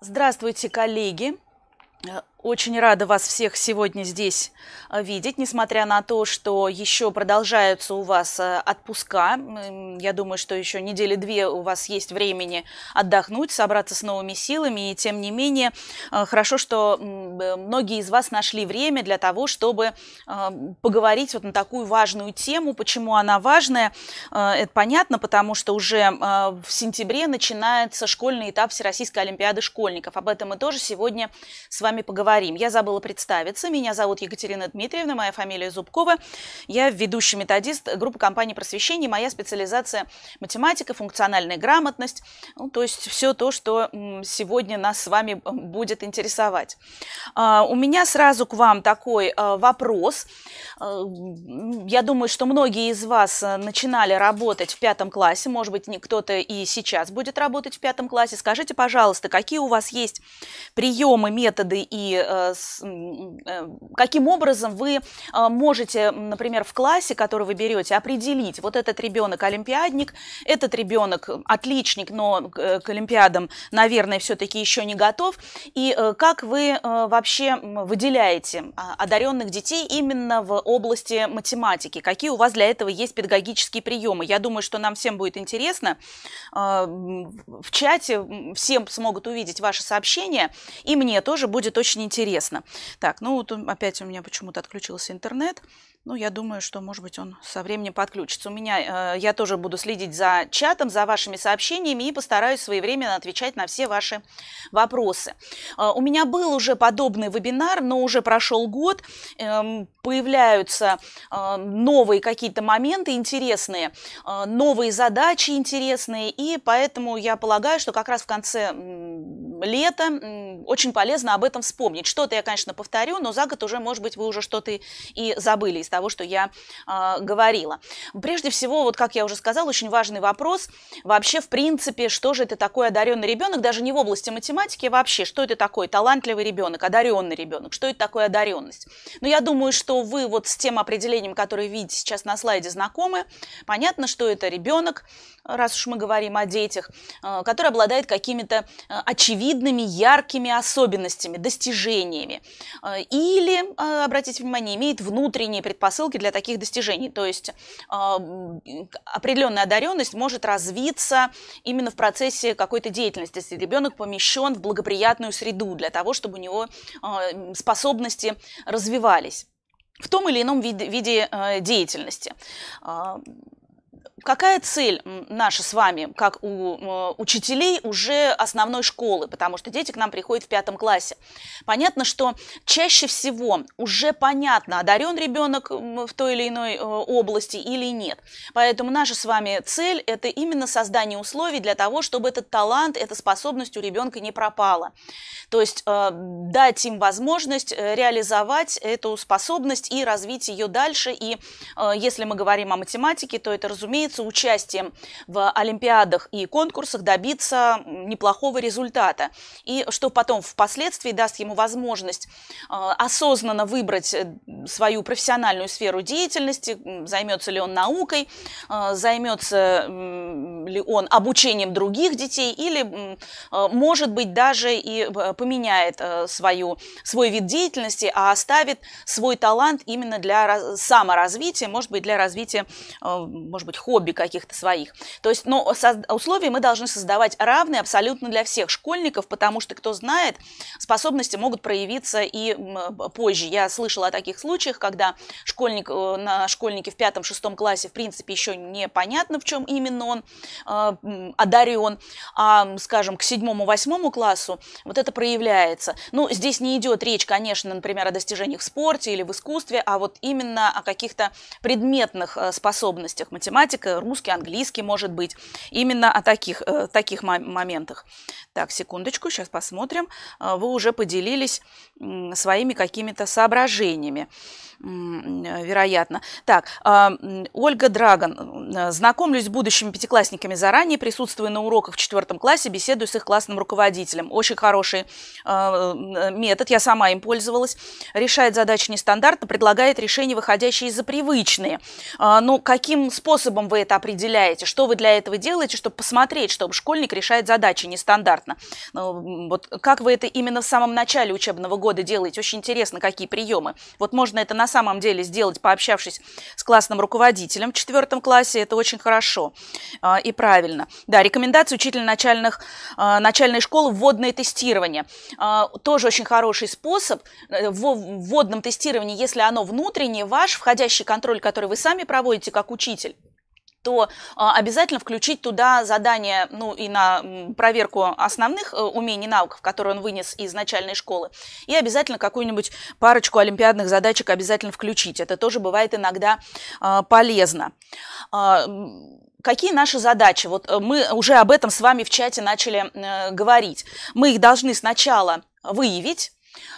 Здравствуйте, коллеги! Очень рада вас всех сегодня здесь э, видеть, несмотря на то, что еще продолжаются у вас э, отпуска. Я думаю, что еще недели две у вас есть времени отдохнуть, собраться с новыми силами. И тем не менее, э, хорошо, что многие из вас нашли время для того, чтобы поговорить вот на такую важную тему. Почему она важная? Это понятно, потому что уже в сентябре начинается школьный этап Всероссийской Олимпиады школьников. Об этом мы тоже сегодня с вами поговорим поговорим. Я забыла представиться. Меня зовут Екатерина Дмитриевна, моя фамилия Зубкова. Я ведущий методист группы компании просвещения. Моя специализация – математика, функциональная грамотность. Ну, то есть все то, что сегодня нас с вами будет интересовать. А, у меня сразу к вам такой а, вопрос. А, я думаю, что многие из вас э, начинали работать в пятом классе. Может быть, кто-то и сейчас будет работать в пятом классе. Скажите, пожалуйста, какие у вас есть приемы, методы и Э, э, каким образом вы э, можете, например, в классе, который вы берете, определить, вот этот ребенок олимпиадник, этот ребенок отличник, но к олимпиадам, наверное, все-таки еще не готов, и как вы вообще выделяете а, одаренных детей именно в области математики, какие у вас для этого есть педагогические приемы. Я думаю, что нам всем будет интересно. В чате всем смогут увидеть ваши сообщения, и мне тоже будет очень интересно интересно. Так, ну вот опять у меня почему-то отключился интернет. Ну, я думаю, что, может быть, он со временем подключится. У меня, э, я тоже буду следить за чатом, за вашими сообщениями и постараюсь своевременно отвечать на все ваши вопросы. Э, у меня был уже подобный вебинар, но уже прошел год, э, появляются э, новые какие-то моменты интересные, э, новые задачи интересные, и поэтому я полагаю, что как раз в конце лета очень полезно об этом вспомнить. Что-то я, конечно, повторю, но за год уже, может быть, вы уже что-то и забыли из того, что я э, говорила. Прежде всего, вот как я уже сказала, очень важный вопрос вообще в принципе, что же это такое одаренный ребенок, даже не в области математики а вообще, что это такое талантливый ребенок, одаренный ребенок, что это такое одаренность. Но ну, я думаю, что вы вот с тем определением, которое видите сейчас на слайде, знакомы. Понятно, что это ребенок, раз уж мы говорим о детях, а, который обладает какими-то очевидными, яркими особенностями, достижениями. Или, обратите внимание, имеет внутренние предпосылки предпосылки для таких достижений. То есть а, определенная одаренность может развиться именно в процессе какой-то деятельности, если ребенок помещен в благоприятную среду для того, чтобы у него а, способности развивались в том или ином виде, виде а, деятельности какая цель наша с вами, как у учителей уже основной школы, потому что дети к нам приходят в пятом классе. Понятно, что чаще всего уже понятно, одарен ребенок в той или иной э, области или нет. Поэтому наша с вами цель – это именно создание условий для того, чтобы этот талант, эта способность у ребенка не пропала. То есть э, дать им возможность э, реализовать эту способность и развить ее дальше. И если мы говорим о математике, то это, разумеется, стремится участием в олимпиадах и конкурсах добиться неплохого результата. И что потом впоследствии даст ему возможность э, осознанно выбрать э, свою профессиональную сферу деятельности, займется ли он наукой, э, займется ли он обучением других детей или, может быть, даже и поменяет свою, свой вид деятельности, а оставит свой талант именно для саморазвития, может быть, для развития, может быть, хобби хобби каких-то своих. То есть, но условия мы должны создавать равные абсолютно для всех школьников, потому что, кто знает, способности могут проявиться и позже. Я слышала о таких случаях, когда школьник, э, на школьнике в пятом-шестом классе, в принципе, еще непонятно, в чем именно он э, одарен, а, скажем, к седьмому-восьмому классу вот это проявляется. Ну, здесь не идет речь, конечно, например, о достижениях в спорте или в искусстве, а вот именно о каких-то предметных э, способностях. Математика, русский, английский, может быть. Именно о таких, э, таких моментах. Так, секундочку, сейчас посмотрим. Э, вы уже поделились своими какими-то соображениями э, вероятно. Так, Ольга Драгон. Знакомлюсь с будущими пятиклассниками заранее, присутствую на уроках в четвертом классе, беседую с их классным руководителем. Очень хороший метод, я сама им пользовалась. Решает задачи нестандартно, предлагает решения, выходящие за привычные. Но ну, каким способом вы это определяете? Что вы для этого делаете, чтобы посмотреть, чтобы школьник решает задачи нестандартно? Ну, вот как вы это именно в самом начале учебного года делаете? Очень интересно, какие приемы. Вот можно это на самом деле сделать, пообщавшись с классным руководителем в четвертом классе. Это очень хорошо а, и правильно. Да, рекомендации учителя начальных, а, начальной школы вводное тестирование. А, тоже очень хороший способ. Э, в вводном тестировании, если оно внутреннее, ваш входящий контроль, который вы сами проводите как учитель, то а, обязательно включить туда задание, ну, и на проверку основных э, умений, и навыков, которые он вынес из начальной школы, и обязательно какую-нибудь парочку олимпиадных задачек обязательно включить. Это тоже бывает иногда а, полезно а, какие наши задачи? Вот э, мы уже об этом с вами в чате начали э, говорить. Мы их должны сначала выявить,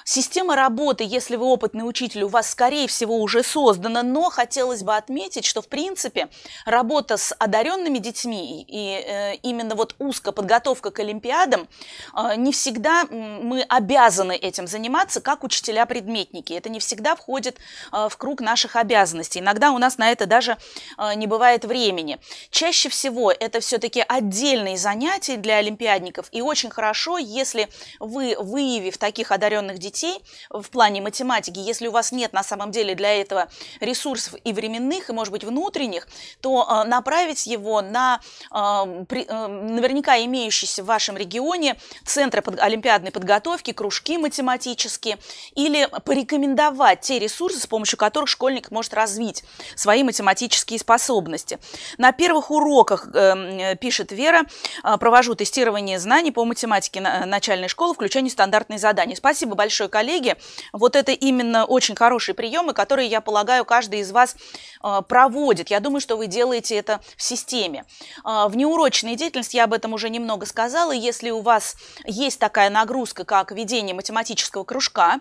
Система работы, если вы опытный учитель, у вас, скорее всего, уже создана, но хотелось бы отметить, что, в принципе, работа с одаренными детьми и э, именно вот узкая подготовка к Олимпиадам, э, не всегда мы обязаны этим заниматься, как учителя-предметники. Это не всегда входит э, в круг наших обязанностей. Иногда у нас на это даже э, не бывает времени. Чаще всего это все-таки отдельные занятия для олимпиадников, и очень хорошо, если вы, выявив таких одаренных одаренных детей в плане математики, если у вас нет на самом деле для этого ресурсов и временных, и, может быть, внутренних, то э, направить его на э, э, наверняка имеющиеся в вашем регионе центры олимпиадной подготовки, кружки математические, или порекомендовать те ресурсы, с помощью которых школьник может развить свои математические способности. На первых уроках, пишет Вера, провожу тестирование знаний по математике начальной школы, включая нестандартные задания. Спасибо большой коллеги. Вот это именно очень хорошие приемы, которые, я полагаю, каждый из вас э, проводит. Я думаю, что вы делаете это в системе. Э, в неурочной деятельности я об этом уже немного сказала. Если у вас есть такая нагрузка, как ведение математического кружка,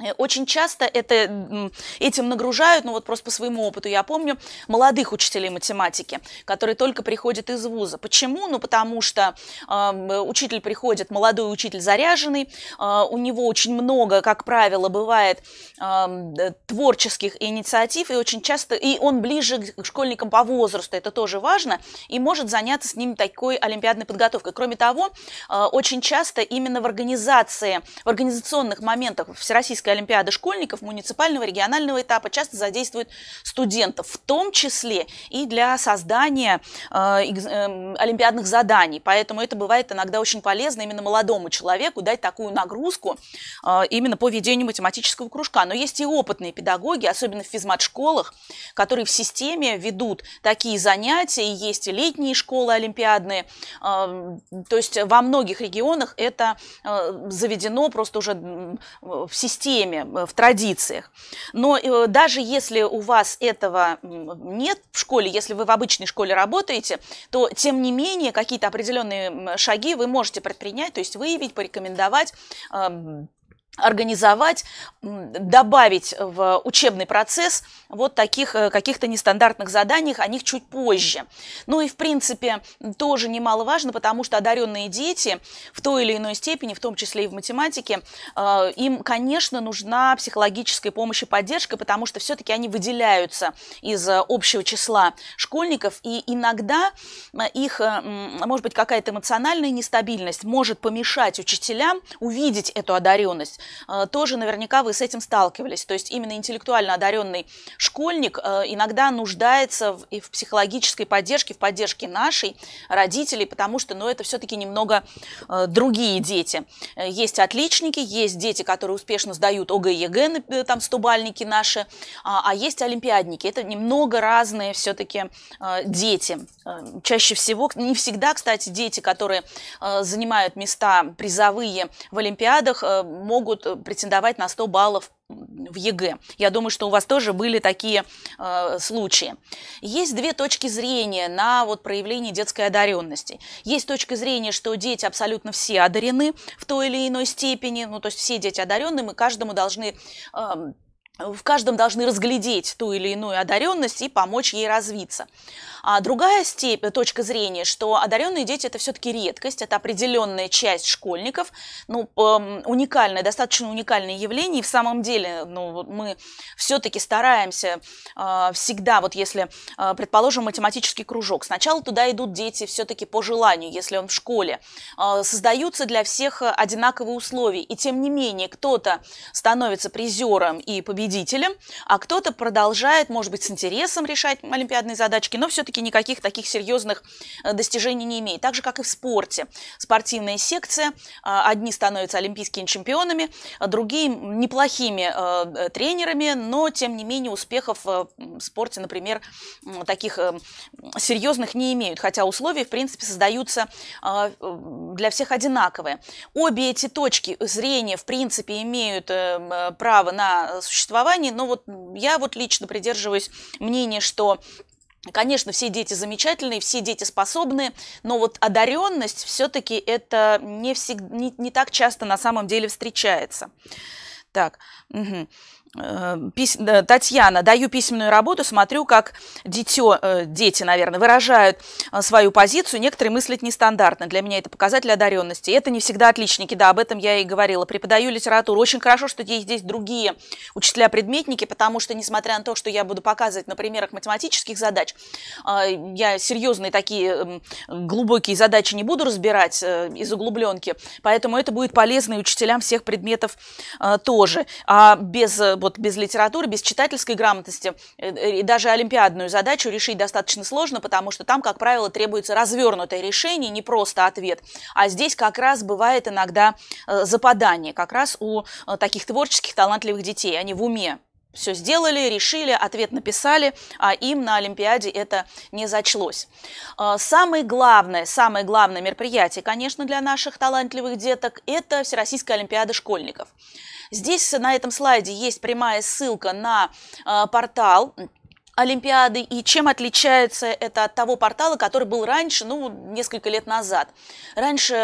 Э, очень часто это, этим нагружают, ну вот просто по своему опыту я помню, молодых учителей математики, которые только приходят из вуза. Почему? Ну потому что э, учитель приходит, молодой учитель заряженный, э, у него очень много, как правило, бывает э, творческих инициатив, и очень часто, и он ближе к школьникам по возрасту, это тоже важно, и может заняться с ними такой олимпиадной подготовкой. Кроме того, э, очень часто именно в организации, в организационных моментах Всероссийской Всероссийская Олимпиада школьников муниципального регионального этапа часто задействует студентов, в том числе и для создания э, э, олимпиадных заданий. Поэтому это бывает иногда очень полезно именно молодому человеку дать такую нагрузку э, именно по ведению математического кружка. Но есть и опытные педагоги, особенно в физмат-школах, которые в системе ведут такие занятия, и есть и летние школы олимпиадные. Эм, то есть во многих регионах это э, заведено просто уже в системе теме, э, в традициях. Но э, даже если у вас этого нет в школе, если вы в обычной школе работаете, то тем не менее какие-то определенные шаги вы можете предпринять, то есть выявить, порекомендовать, э, организовать, добавить в учебный процесс вот таких э, каких-то нестандартных заданий, о них чуть позже. Ну и, в принципе, тоже немаловажно, потому что одаренные дети в той или иной степени, в том числе и в математике, э, им, конечно, нужна психологическая помощь и поддержка, потому что все-таки они выделяются из э, общего числа школьников, и иногда их, может быть, какая-то эмоциональная нестабильность может помешать учителям увидеть эту одаренность, Э, тоже наверняка вы с этим сталкивались. То есть именно интеллектуально одаренный школьник э, иногда нуждается в, и в психологической поддержке, в поддержке нашей, родителей, потому что ну, это все-таки немного э, другие дети. Есть отличники, есть дети, которые успешно сдают ОГЭ, ЕГЭ, там стобальники наши, а, а есть олимпиадники. Это немного разные все-таки дети. Чаще всего, не всегда, кстати, дети, которые занимают места призовые в олимпиадах, могут будут э, претендовать на 100 баллов в ЕГЭ. Я думаю, что у вас тоже были такие э, случаи. Есть две точки зрения на вот проявление детской одаренности. Есть точка зрения, что дети абсолютно все одарены в той или иной степени, ну то есть все дети одарены, мы каждому должны э, в каждом должны разглядеть ту или иную одаренность и помочь ей развиться. А другая степь, э, точка зрения, что одаренные дети это все-таки редкость, это определенная часть школьников, ну, эм, уникальное, достаточно уникальное явление, и в самом деле, ну, мы все-таки стараемся э, всегда, вот если, э, предположим, математический кружок, сначала туда идут дети все-таки по желанию, если он в школе, создаются для всех одинаковые условия, и тем не менее кто-то становится призером и победителем, а кто-то продолжает, может быть, с интересом решать олимпиадные задачки, но все-таки практически никаких таких серьезных э, достижений не имеет. Так же, как и в спорте. Спортивная секция а, одни становятся олимпийскими чемпионами, а другие неплохими э, э, тренерами, но, тем не менее, успехов в спорте, например, таких серьезных не имеют. Хотя условия, в принципе, создаются а, для всех одинаковые. Обе эти точки зрения, в принципе, имеют эм, право на существование, но вот я вот лично придерживаюсь мнения, что Конечно, все дети замечательные, все дети способны, но вот одаренность все-таки это не, всегда, не, не так часто на самом деле встречается. Так, угу. Э, Татьяна, даю письменную работу, смотрю, как дитё, э, дети, наверное, выражают э, свою позицию. Некоторые мыслят нестандартно. Для меня это показатель одаренности. Это не всегда отличники, да, об этом я и говорила. Преподаю литературу. Очень хорошо, что есть здесь другие учителя-предметники, потому что, несмотря на то, что я буду показывать на примерах математических задач, я серьезные такие эм, глубокие задачи не буду разбирать из углубленки, поэтому это будет полезно и учителям всех предметов тоже. А без вот без литературы, без читательской грамотности э, э, и даже олимпиадную задачу решить достаточно сложно, потому что там, как правило, требуется развернутое решение, не просто ответ. А здесь как раз бывает иногда э, западание, как раз у таких творческих, талантливых детей. Они а в уме все сделали, решили, ответ написали, а им на Олимпиаде это не зачлось. А, самое главное, самое главное мероприятие, конечно, для наших талантливых деток – это Всероссийская Олимпиада школьников. Здесь на этом слайде есть прямая ссылка на а, портал Олимпиады и чем отличается это от того портала, который был раньше, ну, несколько лет назад. Раньше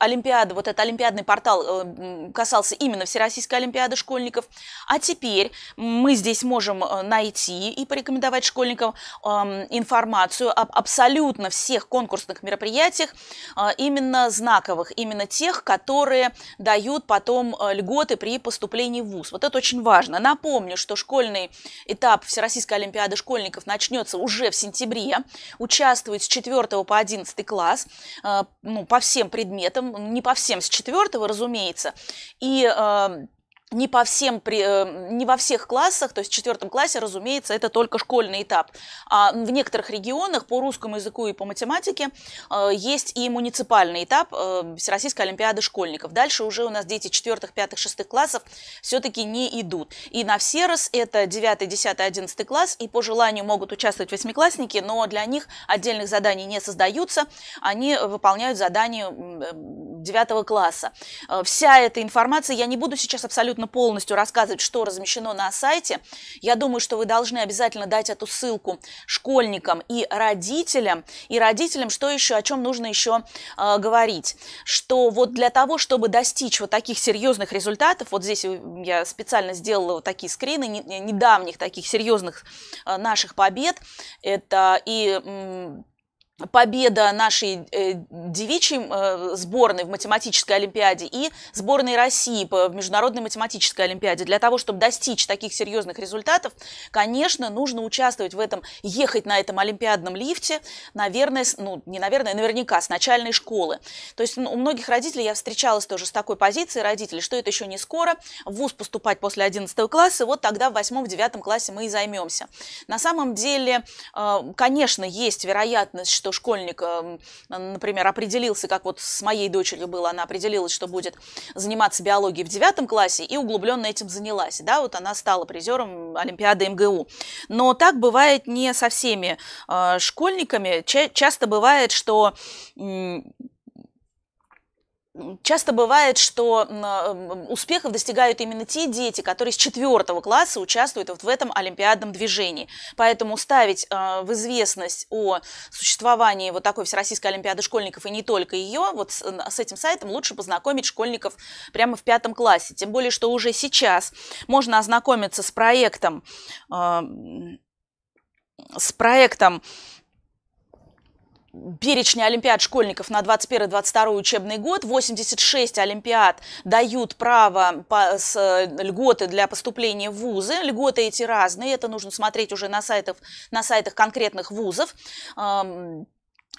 Олимпиада, вот этот олимпиадный портал э, касался именно Всероссийской Олимпиады школьников, а теперь мы здесь можем э, найти и порекомендовать школьникам эм, информацию об абсолютно всех конкурсных мероприятиях, э, именно знаковых, именно тех, которые дают потом льготы при поступлении в ВУЗ. Вот это очень важно. Напомню, что школьный этап Всероссийской Олимпиады Олимпиада школьников начнется уже в сентябре. Участвует с 4 по 11 класс э, ну, по всем предметам, не по всем с 4, разумеется. И э, не, по всем, э, не во всех классах, то есть в четвертом классе, разумеется, это только школьный этап. А в некоторых регионах по русскому языку и по математике э, есть и муниципальный этап э, Всероссийской Олимпиады школьников. Дальше уже у нас дети четвертых, пятых, шестых классов все-таки не идут. И на все раз это 9, 10, 11 класс, и по желанию могут участвовать восьмиклассники, но для них отдельных заданий не создаются, они выполняют задания девятого класса. Вся эта информация, я не буду сейчас абсолютно абсолютно полностью рассказывать, что размещено на сайте. Я думаю, что вы должны обязательно дать эту ссылку школьникам и родителям. И родителям, что еще, о чем нужно еще э, говорить. Что вот для того, чтобы достичь вот таких серьезных результатов, вот здесь э, я специально сделала вот такие скрины недавних таких серьезных э, наших побед, это и... Э, победа нашей э, девичьей э, сборной в математической олимпиаде и сборной России в международной математической олимпиаде. Для того, чтобы достичь таких серьезных результатов, конечно, нужно участвовать в этом, ехать на этом олимпиадном лифте, наверное, ну, не наверное, наверняка, с начальной школы. То есть ну, у многих родителей я встречалась тоже с такой позицией родителей, что это еще не скоро, в ВУЗ поступать после 11 класса, вот тогда в 8-9 классе мы и займемся. На самом деле, э, конечно, есть вероятность, что что школьник, эм, например, определился, как вот с моей дочерью было, она определилась, что будет заниматься биологией в девятом классе и углубленно этим занялась, да, вот она стала призером Олимпиады МГУ. Но так бывает не со всеми э, школьниками. Часто бывает, что Часто бывает, что э, успехов достигают именно те дети, которые с четвертого класса участвуют вот в этом олимпиадном движении. Поэтому ставить э, в известность о существовании вот такой Всероссийской олимпиады школьников и не только ее, вот с, с этим сайтом лучше познакомить школьников прямо в пятом классе. Тем более, что уже сейчас можно ознакомиться с проектом, э, с проектом перечня олимпиад школьников на 21-22 учебный год. 86 олимпиад дают право по, с, э, льготы для поступления в вузы. Льготы эти разные, это нужно смотреть уже на сайтах, на сайтах конкретных вузов.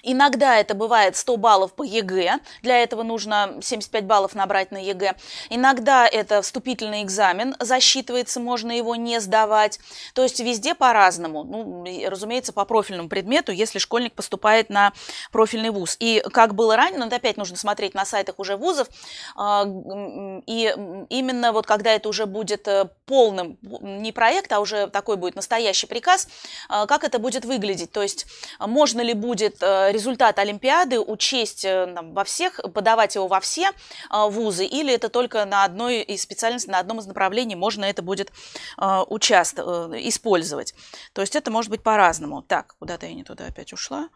Иногда это бывает 100 баллов по ЕГЭ, для этого нужно 75 баллов набрать на ЕГЭ. Иногда это вступительный экзамен засчитывается, можно его не сдавать. То есть везде по-разному. Ну, разумеется, по профильному предмету, если школьник поступает на профильный вуз. И как было ранее, но это опять нужно смотреть на сайтах уже вузов, а, и именно вот когда это уже будет э, полным, не проект, а уже такой будет настоящий приказ, а, как это будет выглядеть. То есть а, можно ли будет э, результат Олимпиады учесть э, там, во всех, подавать его во все а, вузы, или это только на одной из специальностей, на одном из направлений можно это будет а, участвовать, э, использовать. То есть это может быть по-разному. Так, куда-то я не туда опять ушла.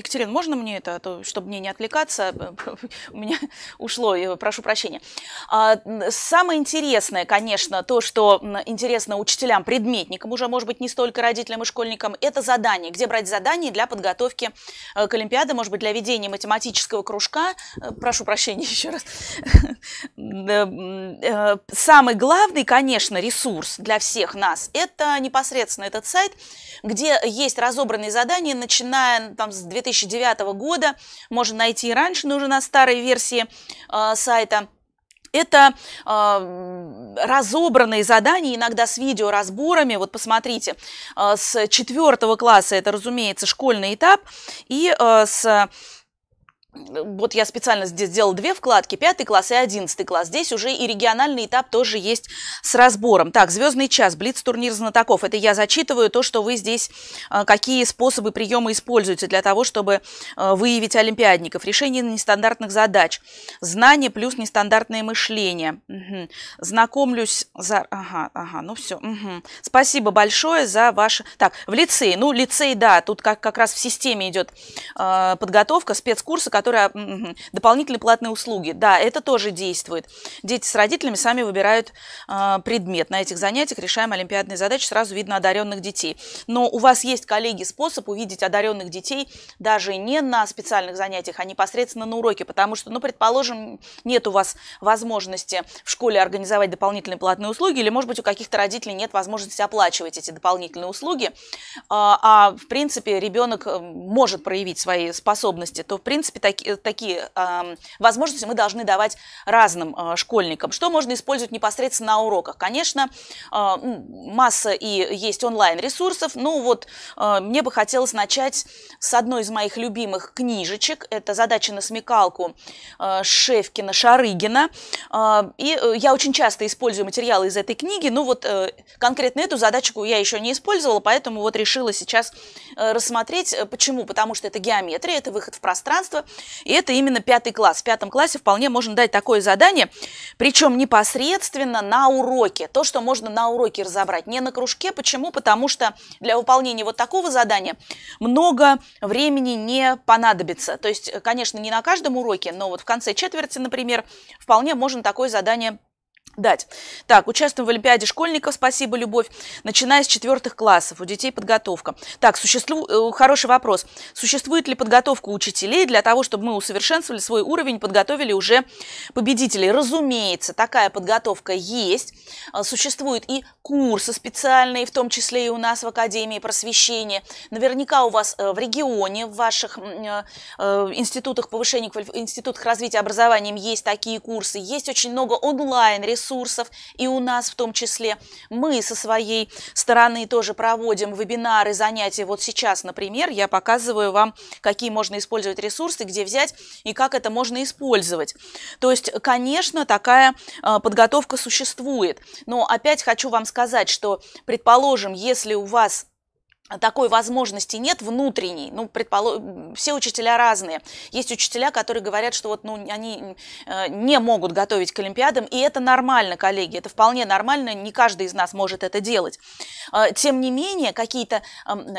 Екатерина, можно мне это, а то, чтобы мне не отвлекаться, у меня ушло, прошу прощения. А, самое интересное, конечно, то, что интересно учителям, предметникам, уже, может быть, не столько родителям и школьникам, это задание. Где брать задание для подготовки э, к Олимпиаде, может быть, для ведения математического кружка. Э, прошу прощения еще раз. Э, самый главный, конечно, ресурс для всех нас – это непосредственно этот сайт, где есть разобранные задания, начиная там, с 2000 2009 года, можно найти и раньше, но уже на старой версии э, сайта. Это э, разобранные задания, иногда с видеоразборами. Вот посмотрите, э, с четвертого класса, это, разумеется, школьный этап, и э, с вот я специально здесь сделала две вкладки, пятый класс и одиннадцатый класс. Здесь уже и региональный этап тоже есть с разбором. Так, «Звездный час», «Блиц-турнир знатоков». Это я зачитываю то, что вы здесь, э, какие способы приема используются для того, чтобы э, выявить олимпиадников. Решение нестандартных задач, знание плюс нестандартное мышление. Угу. Знакомлюсь за... Ага, ага, ну все. Угу. Спасибо большое за ваше... Так, в лицее. Ну, лицей, да, тут как, как раз в системе идет э, подготовка, спецкурсы, которые дополнительные платные услуги. Да, это тоже действует. Дети с родителями сами выбирают э, предмет. На этих занятиях решаем олимпиадные задачи, сразу видно одаренных детей. Но у вас есть, коллеги, способ увидеть одаренных детей даже не на специальных занятиях, а непосредственно на уроке, потому что, ну, предположим, нет у вас возможности в школе организовать дополнительные платные услуги, или, может быть, у каких-то родителей нет возможности оплачивать эти дополнительные услуги, а, а в принципе, ребенок может проявить свои способности, то, в принципе, таки, э, такие э, возможности мы должны давать разным э, школьникам. Что можно использовать непосредственно на уроках? Конечно, э, масса и есть онлайн-ресурсов. Ну вот э, мне бы хотелось начать с одной из моих любимых книжечек. Это «Задача на смекалку» э, Шевкина Шарыгина. Э, и э, я очень часто использую материалы из этой книги. Ну вот э, конкретно эту задачку я еще не использовала, поэтому вот решила сейчас э, рассмотреть. Э, почему? Потому что это геометрия, это выход в пространство, и это именно пятый класс. В пятом классе вполне можно дать такое задание, причем непосредственно на уроке. То, что можно на уроке разобрать, не на кружке. Почему? Потому что для выполнения вот такого задания много времени не понадобится. То есть, конечно, не на каждом уроке, но вот в конце четверти, например, вполне можно такое задание дать. Так, участвуем в Олимпиаде школьников, спасибо, Любовь, начиная с четвертых классов, у детей подготовка. Так, существу... Э, хороший вопрос. Существует ли подготовка учителей для того, чтобы мы усовершенствовали свой уровень, подготовили уже победителей? Разумеется, такая подготовка есть. А, существуют и курсы специальные, в том числе и у нас в Академии просвещения. Наверняка у вас э, в регионе, в ваших э, институтах повышения, институтах развития образования есть такие курсы. Есть очень много онлайн-ресурсов, ресурсов, и у нас в том числе. Мы со своей стороны тоже проводим вебинары, занятия. Вот сейчас, например, я показываю вам, какие можно использовать ресурсы, где взять и как это можно использовать. То есть, конечно, такая а, подготовка существует. Но опять хочу вам сказать, что, предположим, если у вас такой возможности нет внутренней. Ну, предположим, все учителя разные. Есть учителя, которые говорят, что вот, ну, они э, не могут готовить к Олимпиадам, и это нормально, коллеги, это вполне нормально, не каждый из нас может это делать. А, тем не менее, какие-то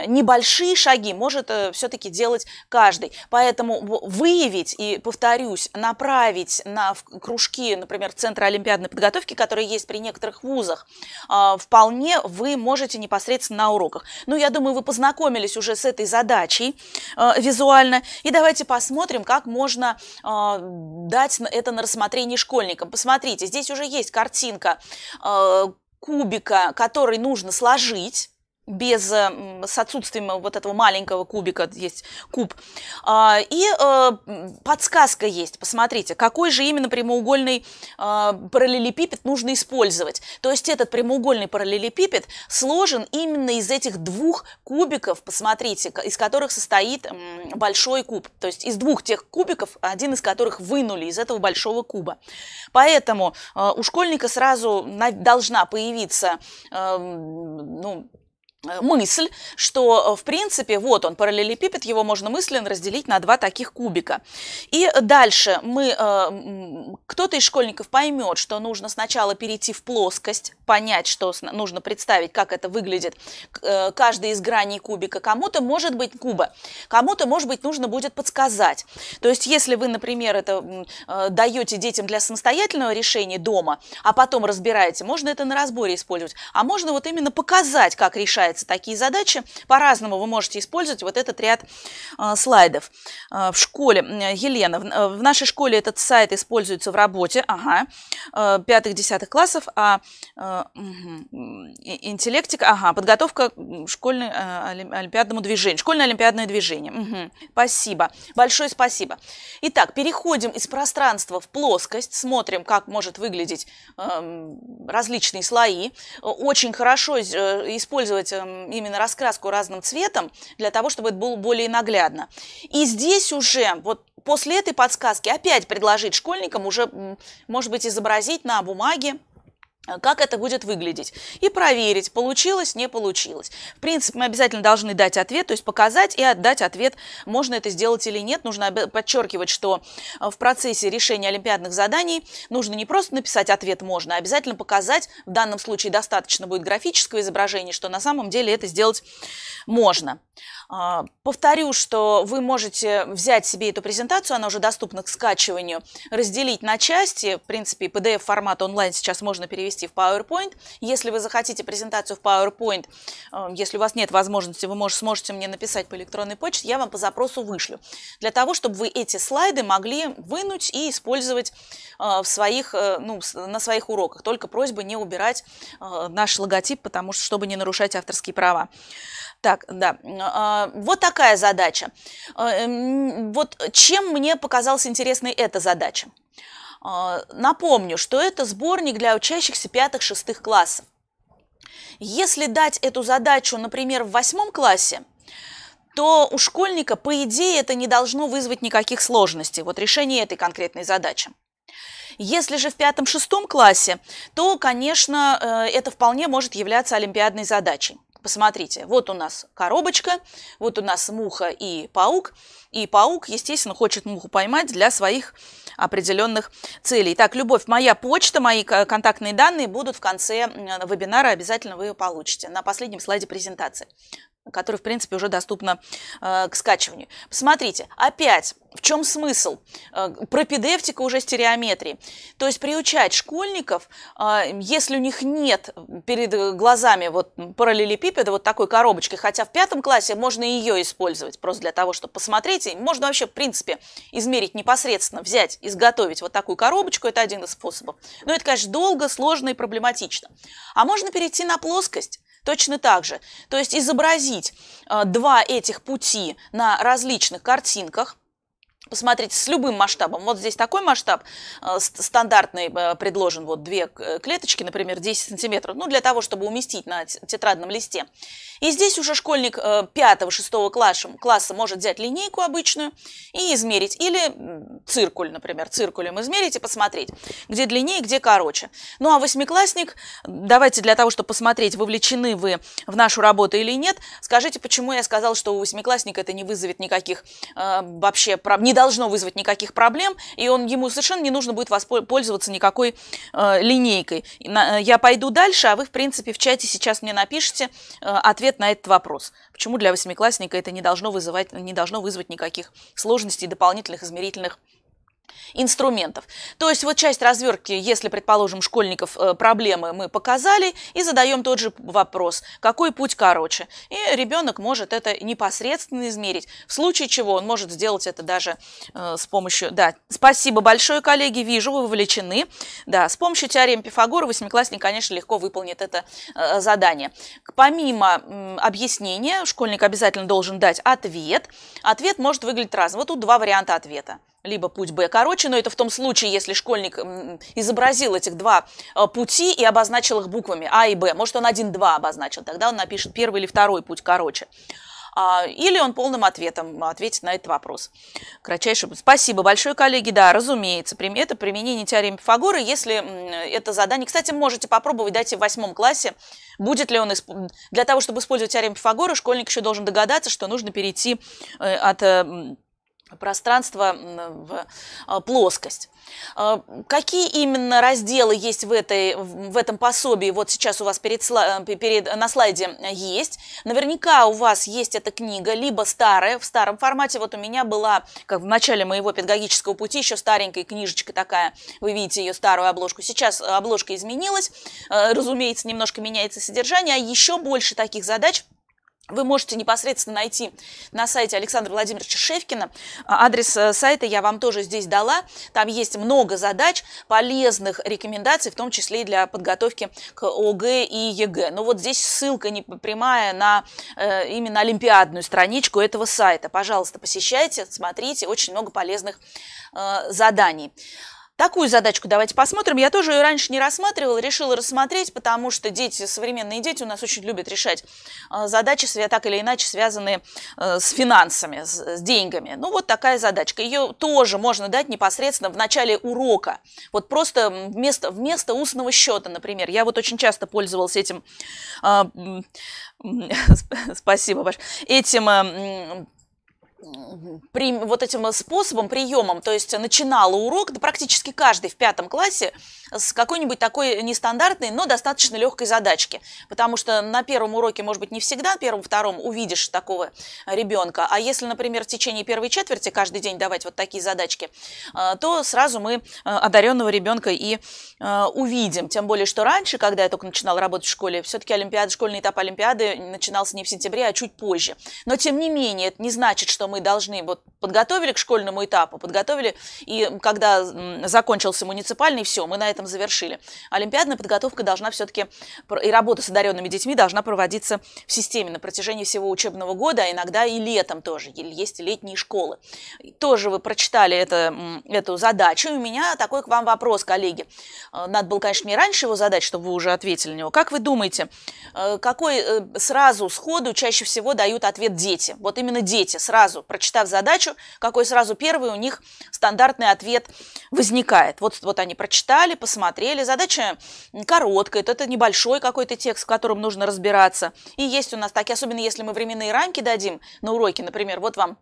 небольшие шаги может э, все-таки делать каждый. Поэтому выявить и, повторюсь, направить на кружки, например, Центра олимпиадной подготовки, которые есть при некоторых вузах, а, вполне вы можете непосредственно на уроках. Ну, я думаю, мы вы познакомились уже с этой задачей э, визуально. И давайте посмотрим, как можно э, дать это на рассмотрение школьникам. Посмотрите, здесь уже есть картинка э, кубика, который нужно сложить без, э, с отсутствием вот этого маленького кубика, есть куб. А, и э, подсказка есть, посмотрите, какой же именно прямоугольный а, параллелепипед нужно использовать. То есть этот прямоугольный параллелепипед сложен именно из этих двух кубиков, посмотрите, из которых состоит большой куб. То есть из двух тех кубиков, один из которых вынули из этого большого куба. Поэтому э, у школьника сразу должна появиться ну, Э, мысль, что, э, в принципе, вот он, параллелепипед, его можно мысленно разделить на два таких кубика. И дальше мы, э, кто-то из школьников поймет, что нужно сначала перейти в плоскость, понять, что нужно представить, как это выглядит, каждая из граней кубика. Кому-то, может быть, куба, кому-то, может быть, нужно будет подсказать. То есть, если вы, например, это даете детям для самостоятельного решения дома, а потом разбираете, можно это на разборе использовать, а можно вот именно показать, как решать решаются такие задачи. По-разному вы можете использовать вот этот ряд а, слайдов. А, в школе, Елена, э, в нашей школе этот сайт используется в работе, ага, э, пятых-десятых классов, а э, интеллектик, ага, подготовка школьной олимпиадному движению, школьное олимпиадное движение. Угу. Спасибо, большое спасибо. Итак, переходим из пространства в плоскость, смотрим, как может выглядеть эм, различные слои. Очень хорошо использовать Эм, именно раскраску разным цветом, для того, чтобы это было более наглядно. И здесь уже вот после этой подсказки опять предложить школьникам уже, может быть, изобразить на бумаге а как это будет выглядеть, и проверить, получилось, не получилось. В принципе, мы обязательно должны дать ответ, то есть показать и отдать ответ, можно это сделать или нет. Нужно подчеркивать, что а, в процессе решения олимпиадных заданий нужно не просто написать ответ «можно», а обязательно показать, в данном случае достаточно будет графического изображения, что на самом деле это сделать можно. А, повторю, что вы можете взять себе эту презентацию, она уже доступна к скачиванию, разделить на части, в принципе, PDF-формат онлайн сейчас можно перевести перевести в PowerPoint. Если вы захотите презентацию в PowerPoint, э, если у вас нет возможности, вы можете, сможете мне написать по электронной почте, я вам по запросу вышлю. Для того, чтобы вы эти слайды могли вынуть и использовать э, в своих, э, ну, на своих уроках. Только просьба не убирать наш логотип, потому что, чтобы не нарушать авторские права. Так, да. Вот такая задача. Вот чем мне показалась интересной эта задача? А, напомню, что это сборник для учащихся пятых-шестых классов. Если дать эту задачу, например, в восьмом классе, то у школьника, по идее, это не должно вызвать никаких сложностей, вот решение этой конкретной задачи. Если же в пятом-шестом классе, то, конечно, э, это вполне может являться олимпиадной задачей. Посмотрите, вот у нас коробочка, вот у нас муха и паук. И паук, естественно, хочет муху поймать для своих определенных целей. Так, Любовь, моя почта, мои контактные данные будут в конце вебинара, обязательно вы ее получите на последнем слайде презентации который, в принципе, уже доступно э, к скачиванию. Посмотрите, опять, в чем смысл? Э, пропедевтика уже стереометрии. То есть приучать школьников, э, если у них нет перед глазами вот параллелепипеда, вот такой коробочки, хотя в пятом классе можно ее использовать просто для того, чтобы посмотреть, можно вообще, в принципе, измерить непосредственно, взять, изготовить вот такую коробочку, это один из способов. Но это, конечно, долго, сложно и проблематично. А можно перейти на плоскость, Точно так же. То есть изобразить э, два этих пути на различных картинках, Посмотрите, с любым масштабом. Вот здесь такой масштаб э, стандартный э, предложен. Вот две э, клеточки, например, 10 сантиметров. Ну, для того, чтобы уместить на тетрадном листе. И здесь уже школьник 5-6 класса, класса может взять линейку обычную и измерить. Или циркуль, например, циркулем измерить и посмотреть, где длиннее, где короче. Ну, а восьмиклассник, давайте для того, чтобы посмотреть, вовлечены вы в нашу работу или нет, скажите, почему я сказал, что у восьмиклассника это не вызовет никаких э, вообще прав должно вызвать никаких проблем, и он, ему совершенно не нужно будет воспользоваться никакой э, линейкой. Э, я пойду дальше, а вы, в принципе, в чате сейчас мне напишите э, ответ на этот вопрос. Почему для восьмиклассника это не должно, вызывать, не должно вызвать никаких сложностей, дополнительных измерительных инструментов. То есть вот часть развертки, если, предположим, школьников э, проблемы мы показали, и задаем тот же вопрос, какой путь короче. И ребенок может это непосредственно измерить, в случае чего он может сделать это даже э, с помощью... Да, спасибо большое, коллеги, вижу, вы вовлечены. Да, с помощью теоремы Пифагора восьмиклассник, конечно, легко выполнит это э, задание. Помимо э, объяснения, школьник обязательно должен дать ответ. Ответ может выглядеть разным. Вот тут два варианта ответа либо путь Б короче, но это в том случае, если школьник изобразил этих два э, пути и обозначил их буквами А и Б. Может, он один-два обозначил, тогда он напишет первый или второй путь короче. А, или он полным ответом ответит на этот вопрос. Кратчайший путь. Спасибо большое, коллеги. Да, разумеется, это применение теоремы Пифагора, если это задание. Кстати, можете попробовать, дайте в восьмом классе. Будет ли он... Исп... Для того, чтобы использовать теорему Пифагора, школьник еще должен догадаться, что нужно перейти э, от э, пространство в а, плоскость. А, какие именно разделы есть в, этой, в этом пособии, вот сейчас у вас перед, э, перед, на слайде э, есть. Наверняка у вас есть эта книга, либо старая, в старом формате. Вот у меня была, как в начале моего педагогического пути, еще старенькая книжечка такая. Вы видите ее старую обложку. Сейчас э, обложка изменилась. Разумеется, немножко меняется содержание, а еще больше таких задач – вы можете непосредственно найти на сайте Александра Владимировича Шевкина. А, адрес э, сайта я вам тоже здесь дала. Там есть много задач, полезных рекомендаций, в том числе и для подготовки к ОГЭ и ЕГЭ. Но вот здесь ссылка не прямая на э, именно олимпиадную страничку этого сайта. Пожалуйста, посещайте, смотрите, очень много полезных э, заданий. Такую задачку давайте посмотрим. Я тоже ее раньше не рассматривала, решила рассмотреть, потому что дети, современные дети у нас очень любят решать э, задачи, так или иначе связанные э, с финансами, с деньгами. Ну вот такая задачка. Ее тоже можно дать непосредственно в начале урока. Вот просто вместо, вместо устного счета, например. Я вот очень часто пользовалась этим... Э, спасибо большое. Этим при, вот этим э, способом, приемом, то есть начинала урок, да практически каждый в пятом классе с какой-нибудь такой нестандартной, но достаточно легкой задачки. Потому что на первом уроке, может быть, не всегда, первом-втором увидишь такого ребенка. А если, например, в течение первой четверти каждый день давать вот такие задачки, э, то сразу мы э, одаренного ребенка и увидим. Тем более, что раньше, когда я только начинал работать в школе, все-таки олимпиады, школьный этап Олимпиады начинался не в сентябре, а чуть позже. Но, тем не менее, это не значит, что мы должны, вот подготовили к школьному этапу, подготовили, и когда закончился муниципальный, все, мы на этом завершили. Олимпиадная подготовка должна все-таки, и работа с одаренными детьми должна проводиться в системе на протяжении всего учебного года, а иногда и летом тоже, есть летние школы. Тоже вы прочитали это, эту задачу, и у меня такой к вам вопрос, коллеги. Э, надо было, конечно, мне раньше его задать, чтобы вы уже ответили на него. Как вы думаете, э, какой э, сразу, сходу чаще всего дают ответ дети? Вот именно дети сразу прочитав задачу, какой сразу первый у них стандартный ответ возникает. Вот, вот они прочитали, посмотрели. Задача короткая, это небольшой какой-то текст, в котором нужно разбираться. И есть у нас такие, особенно если мы временные рамки дадим на уроке, например, вот вам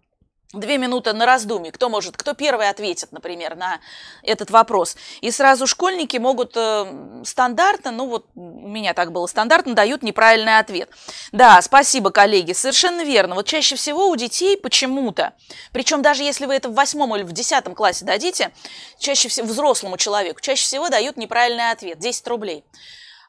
Две минуты на раздумье. Кто может, кто первый ответит, например, на этот вопрос. И сразу школьники могут э, стандартно, ну вот у меня так было стандартно, дают неправильный ответ. Да, спасибо, коллеги, совершенно верно. Вот чаще всего у детей почему-то, причем даже если вы это в восьмом или в десятом классе дадите, чаще всего взрослому человеку, чаще всего дают неправильный ответ, 10 рублей.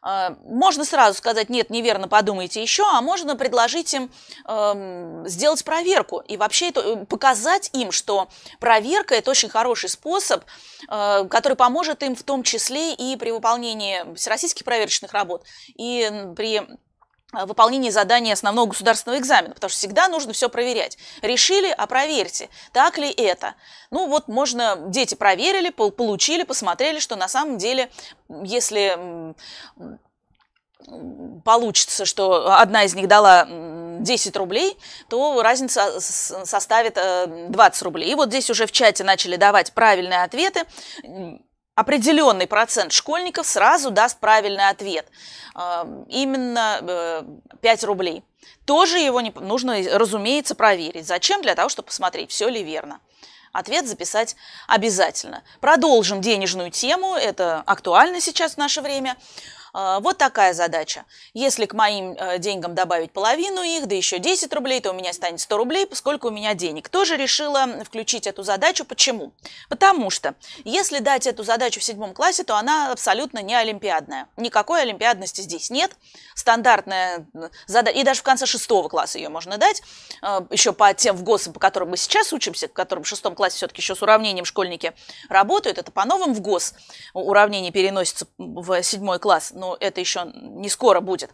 А, можно сразу сказать, нет, неверно, подумайте еще, а можно предложить им эм, сделать проверку и вообще это, э, показать им, что проверка – это очень хороший способ, э, который поможет им в том числе и при выполнении всероссийских проверочных работ, и при Э, выполнении задания основного государственного экзамена, потому что всегда нужно все проверять. Решили, а проверьте, так ли это. Ну вот можно, дети проверили, получили, посмотрели, что на самом деле, если получится, что одна из них дала 10 рублей, то разница составит 20 э, рублей. И вот здесь уже в чате начали давать правильные ответы определенный процент школьников сразу даст правильный ответ. А, именно 5 э, рублей. Тоже его не, нужно, э, разумеется, проверить. Зачем? Для того, чтобы посмотреть, все ли верно. Ответ записать обязательно. Продолжим денежную тему, это актуально сейчас в наше время. А, вот такая задача. Если к моим э, деньгам добавить половину их, да еще 10 рублей, то у меня станет 100 рублей, поскольку у меня денег. Тоже решила включить эту задачу. Почему? Потому что если дать эту задачу в седьмом классе, то она абсолютно не олимпиадная. Никакой олимпиадности здесь нет. Стандартная э, задача, и даже в конце шестого класса ее можно дать, э, еще по тем в ГОСам, по которым мы сейчас учимся, к которым в шестом классе все-таки еще с уравнением школьники работают, это по новым в ГОС уравнение переносится в седьмой класс, но это еще не скоро будет.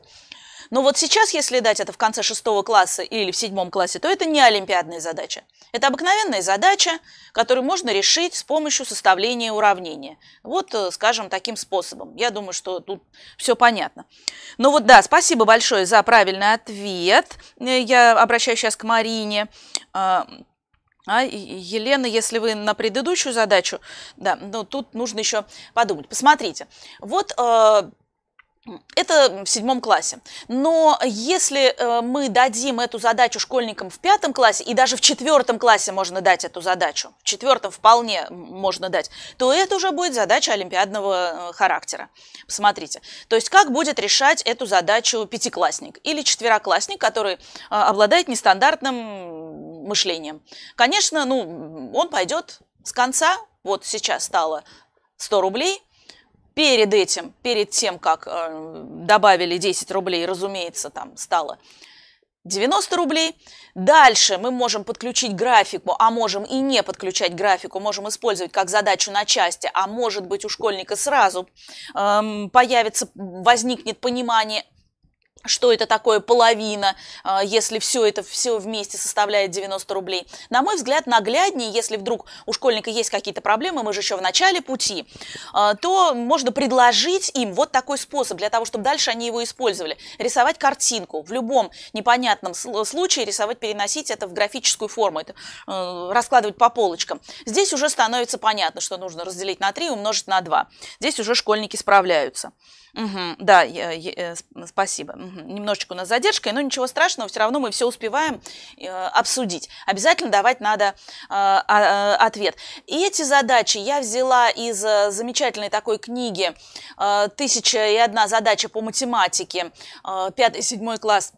Но вот сейчас, если дать это в конце шестого класса или в седьмом классе, то это не олимпиадная задача. Это обыкновенная задача, которую можно решить с помощью составления уравнения. Вот, э, скажем, таким способом. Я думаю, что тут все понятно. Ну вот да, спасибо большое за правильный ответ. Э, я обращаюсь сейчас к Марине. А, а Елена, если вы на предыдущую задачу, да, ну, тут нужно еще подумать. Посмотрите, вот э, это в седьмом классе. Но если э, мы дадим эту задачу школьникам в пятом классе, и даже в четвертом классе можно дать эту задачу, в четвертом вполне можно дать, то это уже будет задача олимпиадного э, характера. Посмотрите. То есть как будет решать эту задачу пятиклассник или четвероклассник, который э, обладает нестандартным мышлением. Конечно, ну, он пойдет с конца, вот сейчас стало 100 рублей, перед этим, перед тем, как э, добавили 10 рублей, разумеется, там стало 90 рублей. Дальше мы можем подключить графику, а можем и не подключать графику, можем использовать как задачу на части, а может быть у школьника сразу эм, появится, возникнет понимание что это такое половина, а, если все это все вместе составляет 90 рублей. На мой взгляд, нагляднее, если вдруг у школьника есть какие-то проблемы, мы же еще в начале пути, а, то можно предложить им вот такой способ для того, чтобы дальше они его использовали. Рисовать картинку. В любом непонятном случае рисовать, переносить это в графическую форму, это э, раскладывать по полочкам. Здесь уже становится понятно, что нужно разделить на 3 умножить на 2. Здесь уже школьники справляются. Угу, да, я, я, э, спасибо. Угу. Немножечко у нас задержка, но ничего страшного, все равно мы все успеваем э, обсудить. Обязательно давать надо э, а, э, ответ. И эти задачи я взяла из э, замечательной такой книги э, «Тысяча и одна задача по математике», 5-7 класс,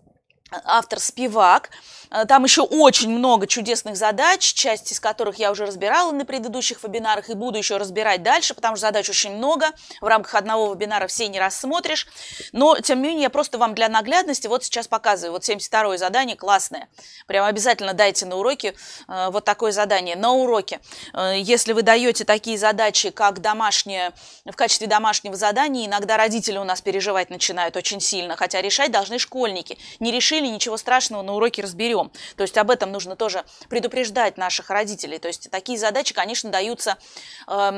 автор Спивак. Э, там еще очень много чудесных задач, часть из которых я уже разбирала на предыдущих вебинарах и буду еще разбирать дальше, потому что задач очень много. В рамках одного вебинара все не рассмотришь. Но, тем не менее, я просто вам для наглядности вот сейчас показываю. Вот 72-е задание классное. Прям обязательно дайте на уроке э, вот такое задание. На уроке, э, если вы даете такие задачи, как домашнее, в качестве домашнего задания, иногда родители у нас переживать начинают очень сильно, хотя решать должны школьники. Не решили, ничего страшного, на уроке разберем жильем. То есть об этом нужно тоже предупреждать наших родителей. То есть такие задачи, конечно, даются э,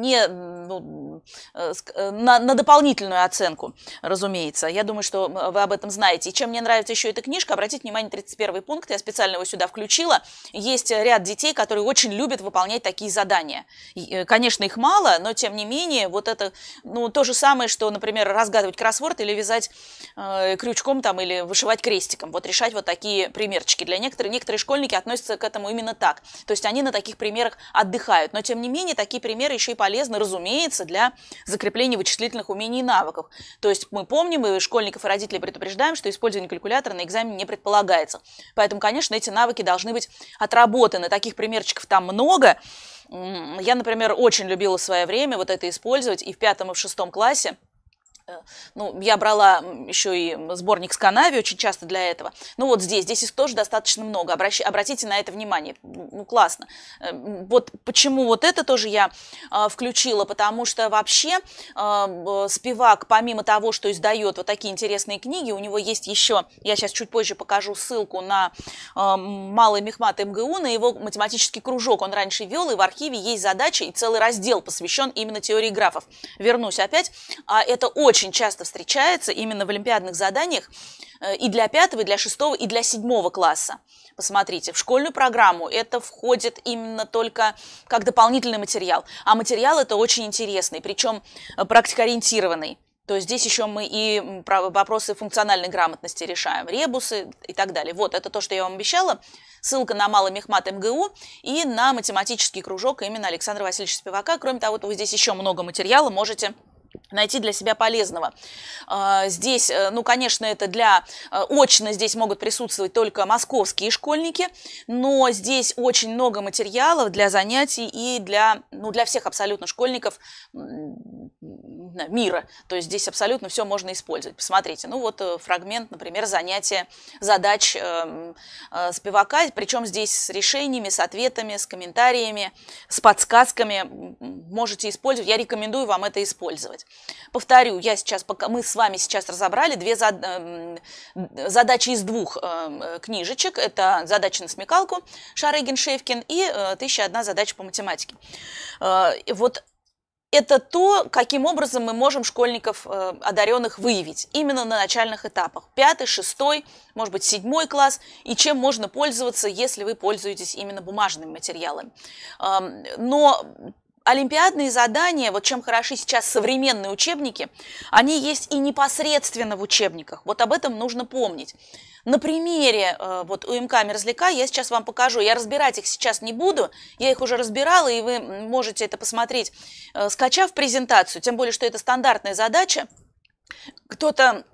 не ну, э, э, на, на дополнительную оценку, разумеется. Я думаю, что э, вы об этом знаете. И чем мне нравится еще эта книжка, обратите внимание, 31 пункт, я специально его сюда включила. Есть ряд детей, которые очень любят выполнять такие задания. И, э, конечно, их мало, но тем не менее, вот это ну, то же самое, что, например, разгадывать кроссворд или вязать э, крючком там, или вышивать крестиком. Вот решать вот такие примеры примерчики. Для некоторых, некоторые школьники относятся к этому именно так. То есть они на таких примерах отдыхают. Но, тем не менее, такие примеры еще и полезны, разумеется, для закрепления вычислительных умений и навыков. То есть мы помним, и школьников и родителей предупреждаем, что использование калькулятора на экзамене не предполагается. Поэтому, конечно, эти навыки должны быть отработаны. Таких примерчиков там много. Я, например, очень любила в свое время вот это использовать и в пятом, и в шестом классе. Э, ну, я брала еще и сборник с канави очень часто для этого. Ну, вот здесь, здесь их тоже достаточно много. Обращи, обратите на это внимание. Ну, классно. Э, вот почему вот это тоже я э, включила, потому что вообще э, а, Спивак, помимо того, что издает вот такие интересные книги, у него есть еще, я сейчас чуть позже покажу ссылку на э, Малый Мехмат МГУ, на его математический кружок. Он раньше вел, и в архиве есть задачи, и целый раздел посвящен именно теории графов. Вернусь опять. А это очень очень часто встречается именно в олимпиадных заданиях э, и для пятого, и для шестого, и для седьмого класса. Посмотрите, в школьную программу это входит именно только как дополнительный материал. А материал это очень интересный, причем э, практикоориентированный. То есть здесь еще мы и вопросы функциональной грамотности решаем, ребусы и так далее. Вот, это то, что я вам обещала. Ссылка на Малый Мехмат МГУ и на математический кружок именно Александра Васильевича Спивака. Кроме того, вот здесь еще много материала можете найти для себя полезного. А, здесь, э, ну, конечно, это для... Э, очно здесь могут присутствовать только московские школьники, но здесь очень много материалов для занятий и для, ну, для всех абсолютно школьников мира. То есть здесь абсолютно все можно использовать. Посмотрите, ну вот э, фрагмент, например, занятия задач с э, причем здесь с решениями, с ответами, с комментариями, с подсказками можете использовать. Я рекомендую вам это использовать делать. Повторю, я сейчас, пока мы с вами сейчас разобрали две зад, эм, задачи из двух э, э, книжечек. Это задача на смекалку Шарыгин-Шевкин и э, «Тысяча одна задача по математике». Вот это то, каким образом мы можем школьников э, одаренных выявить именно на начальных этапах. Пятый, шестой, может быть, седьмой класс. И чем можно пользоваться, если вы пользуетесь именно бумажными материалами. Э, но олимпиадные задания, вот чем хороши сейчас современные учебники, они есть и непосредственно в учебниках. Вот об этом нужно помнить. На примере э, вот УМК Мерзляка я сейчас вам покажу. Я разбирать их сейчас не буду, я их уже разбирала, и вы можете это посмотреть, э, скачав презентацию, тем более, что это стандартная задача. Кто-то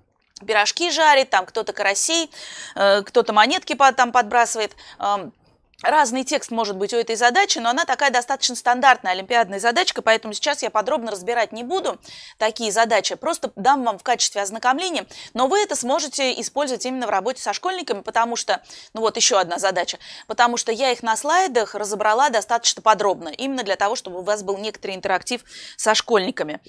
пирожки жарит, там кто-то карасей, э, кто-то монетки там подбрасывает эм, – Разный текст может быть у этой задачи, но она такая достаточно стандартная олимпиадная задачка, поэтому сейчас я подробно разбирать не буду такие задачи, просто дам вам в качестве ознакомления, но вы это сможете использовать именно в работе со школьниками, потому что, ну вот еще одна задача, потому что я их на слайдах разобрала достаточно подробно, именно для того, чтобы у вас был некоторый интерактив со школьниками.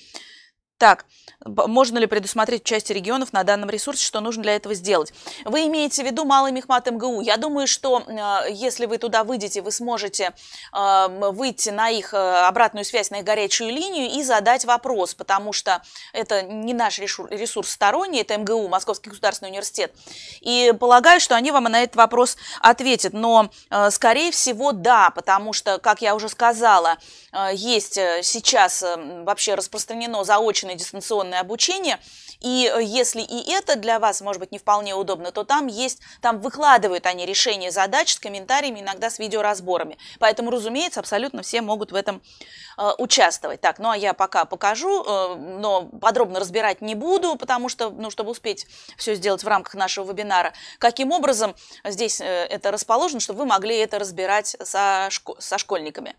Так, можно ли предусмотреть в части регионов на данном ресурсе, что нужно для этого сделать? Вы имеете в виду Малый Мехмат МГУ? Я думаю, что э, если вы туда выйдете, вы сможете эм, выйти на их э, обратную связь, на их горячую линию и задать вопрос, потому что это не наш ресурс сторонний, это МГУ, Московский государственный университет. И полагаю, что они вам на этот вопрос ответят. Но, э, скорее всего, да, потому что, как я уже сказала, есть сейчас эм, вообще распространено заочное сложное дистанционное обучение. И э, если и это для вас, может быть, не вполне удобно, то там есть, там выкладывают они решения задач с комментариями, иногда с видеоразборами. Поэтому, разумеется, абсолютно все могут в этом э, участвовать. Так, ну а я пока покажу, э, но подробно разбирать не буду, потому что, ну, чтобы успеть все сделать в рамках нашего вебинара, каким образом э, здесь э, это расположено, чтобы вы могли это разбирать со, шко со школьниками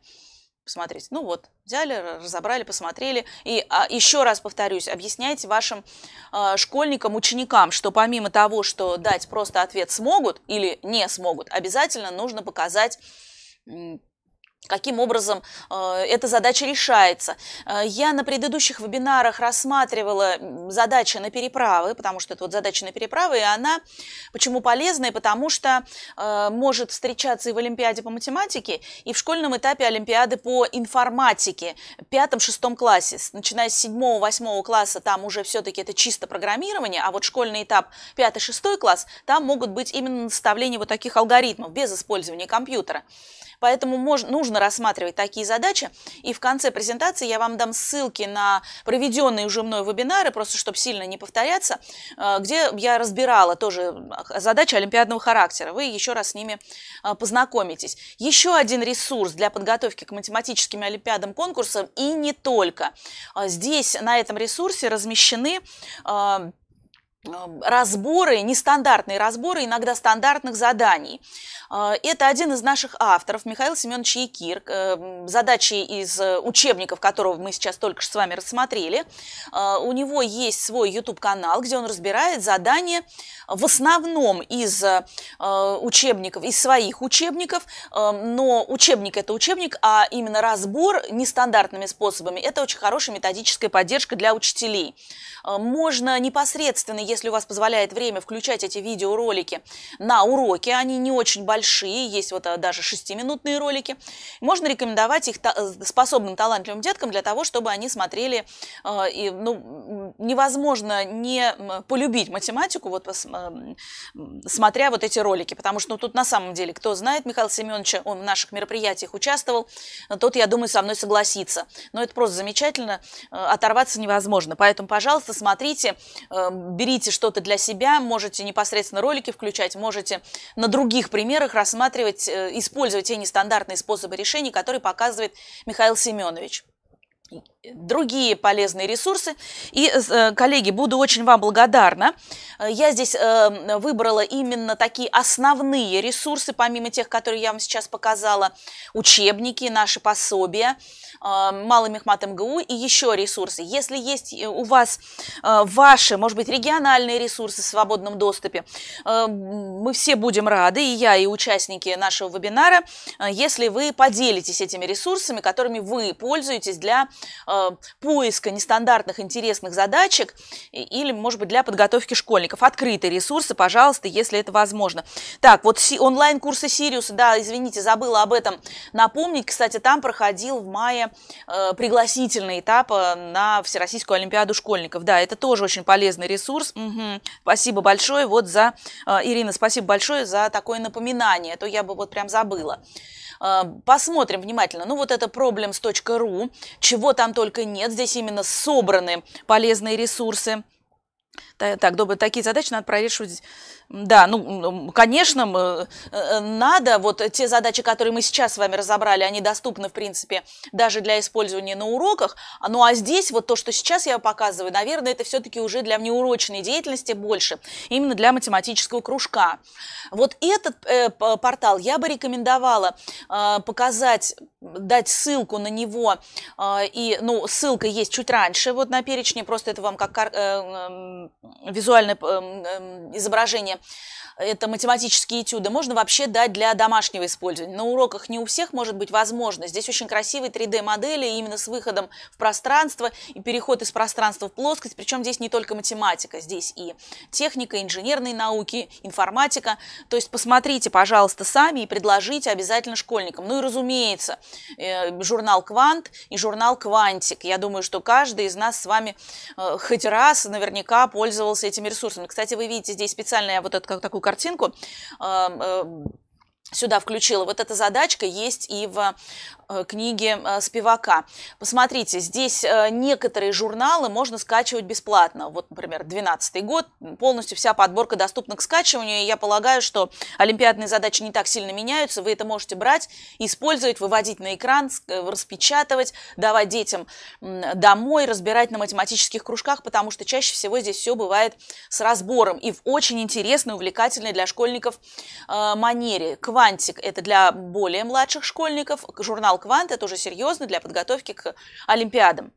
посмотреть. Ну вот, взяли, разобрали, посмотрели. И а, еще раз повторюсь, объясняйте вашим а, школьникам, ученикам, что помимо того, что дать просто ответ смогут или не смогут, обязательно нужно показать каким образом э, эта задача решается. Э, я на предыдущих вебинарах рассматривала задачи на переправы, потому что это вот задача на переправы, и она почему полезная, потому что э, может встречаться и в Олимпиаде по математике, и в школьном этапе Олимпиады по информатике пятом-шестом классе. Начиная с седьмого-восьмого класса там уже все-таки это чисто программирование, а вот школьный этап пятый-шестой класс, там могут быть именно наставления вот таких алгоритмов без использования компьютера. Поэтому можно, нужно рассматривать такие задачи. И в конце презентации я вам дам ссылки на проведенные уже мной вебинары, просто чтобы сильно не повторяться, э, где я разбирала тоже э, задачи олимпиадного характера. Вы еще раз с ними э, познакомитесь. Еще один ресурс для подготовки к математическим олимпиадам конкурсам и не только. Здесь на этом ресурсе размещены разборы, нестандартные разборы иногда стандартных заданий. А, это один из наших авторов, Михаил Семенович Якир, эм, задачи из э, учебников, которого мы сейчас только что с вами рассмотрели. А, у него есть свой YouTube-канал, где он разбирает задания в основном из э, учебников, из своих учебников, но учебник – это учебник, а именно разбор нестандартными способами – это очень хорошая методическая поддержка для учителей. А, можно непосредственно, если у вас позволяет время, включать эти видеоролики на уроки. Они не очень большие, есть вот а, даже 6-минутные ролики. Можно рекомендовать их э, способным, талантливым деткам для того, чтобы они смотрели. Э, и, ну, невозможно не полюбить математику, вот, смотря вот эти ролики, потому что ну, тут на самом деле, кто знает Михаила Семеновича, он в наших мероприятиях участвовал, тот, я думаю, со мной согласится. Но это просто замечательно, э, оторваться невозможно. Поэтому, пожалуйста, смотрите, берите Берите что-то для себя, можете непосредственно ролики включать, можете на других примерах рассматривать, э, использовать те нестандартные способы решений, которые показывает Михаил Семенович другие полезные ресурсы. И, э, коллеги, буду очень вам благодарна. Э, я здесь э, выбрала именно такие основные ресурсы, помимо тех, которые я вам сейчас показала, учебники, наши пособия, Малый Мехмат МГУ и еще ресурсы. Если есть у вас ваши, может быть, региональные ресурсы в свободном доступе, мы все будем рады, и я, и участники нашего вебинара, если вы поделитесь этими ресурсами, которыми вы пользуетесь для Э, поиска нестандартных интересных задачек или, может быть, для подготовки школьников. Открытые ресурсы, пожалуйста, если это возможно. Так, вот онлайн-курсы Сириуса, да, извините, забыла об этом напомнить. Кстати, там проходил в мае э, пригласительный этап э, на Всероссийскую Олимпиаду школьников. Да, это тоже очень полезный ресурс. Угу. Спасибо большое вот за... Ирина, спасибо большое за такое напоминание, а то я бы вот прям забыла. А, посмотрим внимательно. Ну вот это problems.ru, чего там только нет. Здесь именно собраны полезные ресурсы. Э, так, добы такие задачи надо прорешивать. Да, ну, конечно, э, э, надо. Вот те задачи, которые мы сейчас с вами разобрали, они доступны, в принципе, даже для использования на уроках. А, ну, а здесь вот то, что сейчас я показываю, наверное, это все-таки уже для внеурочной деятельности больше. Именно для математического кружка. Вот этот э, портал я бы рекомендовала э, показать, дать ссылку на него. и, ну, ссылка есть чуть раньше, вот на перечне. Просто это вам как визуальное эм, эм, изображение это математические этюды, можно вообще дать для домашнего использования. На уроках не у всех может быть возможно. Здесь очень красивые 3D-модели именно с выходом в пространство и переход из пространства в плоскость. Причем здесь не только математика, здесь и техника, инженерные науки, информатика. То есть посмотрите, пожалуйста, сами и предложите обязательно школьникам. Ну и разумеется, э, журнал «Квант» и журнал «Квантик». Я думаю, что каждый из нас с вами э, хоть раз наверняка пользовался этими ресурсами. Кстати, вы видите здесь специально я вот эту такую такую картинку э, сюда включила. Вот эта задачка есть и в э, книги э, Спивака. Посмотрите, здесь э, некоторые журналы можно скачивать бесплатно. Вот, например, 12 год, полностью вся подборка доступна к скачиванию. И я полагаю, что олимпиадные задачи не так сильно меняются. Вы это можете брать, использовать, выводить на экран, распечатывать, давать детям домой, разбирать на математических кружках, потому что чаще всего здесь все бывает с разбором и в очень интересной, увлекательной для школьников манере. К «Квантик» — это для более младших школьников, журнал «Квант» — это уже серьезно для подготовки к Олимпиадам.